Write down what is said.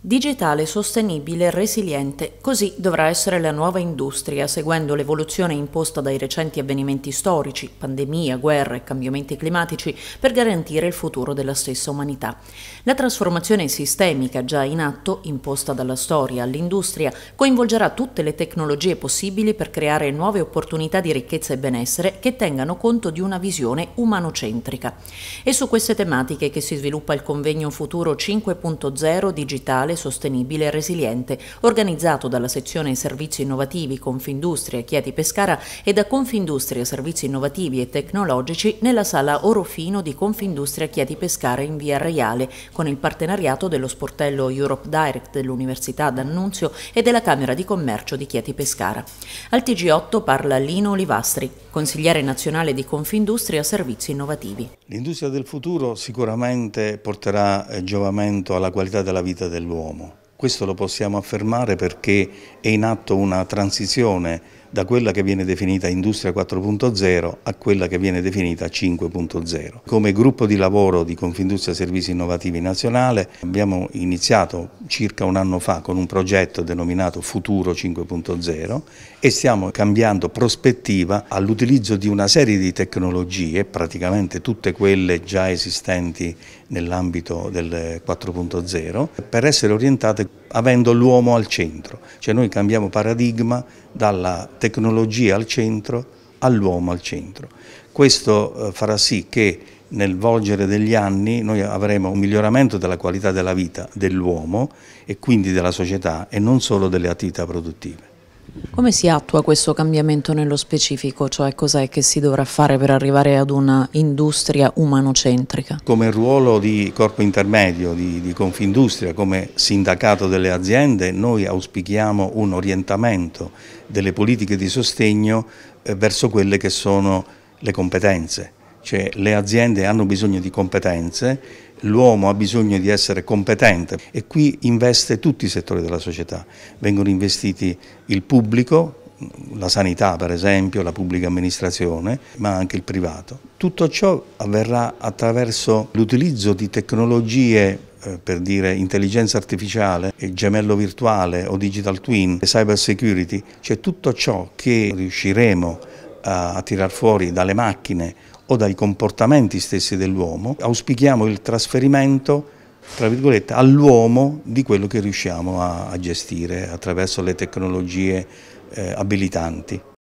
Digitale, sostenibile, e resiliente, così dovrà essere la nuova industria, seguendo l'evoluzione imposta dai recenti avvenimenti storici, pandemia, guerre e cambiamenti climatici, per garantire il futuro della stessa umanità. La trasformazione sistemica già in atto, imposta dalla storia all'industria, coinvolgerà tutte le tecnologie possibili per creare nuove opportunità di ricchezza e benessere che tengano conto di una visione umanocentrica. È su queste tematiche che si sviluppa il convegno Futuro 5.0 Digitale ambientale, sostenibile e resiliente, organizzato dalla sezione Servizi Innovativi Confindustria Chieti Pescara e da Confindustria Servizi Innovativi e Tecnologici nella sala Orofino di Confindustria Chieti Pescara in via Reiale, con il partenariato dello sportello Europe Direct dell'Università d'Annunzio e della Camera di Commercio di Chieti Pescara. Al TG8 parla Lino Olivastri, consigliere nazionale di Confindustria Servizi Innovativi. L'industria del futuro sicuramente porterà eh, giovamento alla qualità della vita dell'uomo dell'uomo. Questo lo possiamo affermare perché è in atto una transizione da quella che viene definita Industria 4.0 a quella che viene definita 5.0. Come gruppo di lavoro di Confindustria Servizi Innovativi Nazionale abbiamo iniziato circa un anno fa con un progetto denominato Futuro 5.0 e stiamo cambiando prospettiva all'utilizzo di una serie di tecnologie, praticamente tutte quelle già esistenti nell'ambito del 4.0, per essere orientate avendo l'uomo al centro, cioè noi cambiamo paradigma dalla tecnologia al centro, all'uomo al centro. Questo eh, farà sì che nel volgere degli anni noi avremo un miglioramento della qualità della vita dell'uomo e quindi della società e non solo delle attività produttive. Come si attua questo cambiamento nello specifico? Cioè cos'è che si dovrà fare per arrivare ad una industria umanocentrica? Come ruolo di corpo intermedio di, di Confindustria, come sindacato delle aziende, noi auspichiamo un orientamento delle politiche di sostegno eh, verso quelle che sono le competenze cioè le aziende hanno bisogno di competenze, l'uomo ha bisogno di essere competente e qui investe tutti i settori della società, vengono investiti il pubblico, la sanità per esempio, la pubblica amministrazione, ma anche il privato. Tutto ciò avverrà attraverso l'utilizzo di tecnologie eh, per dire intelligenza artificiale, gemello virtuale o digital twin, cyber security, cioè tutto ciò che riusciremo a a tirar fuori dalle macchine o dai comportamenti stessi dell'uomo, auspichiamo il trasferimento tra virgolette, all'uomo di quello che riusciamo a, gestire attraverso le tecnologie eh, abilitanti.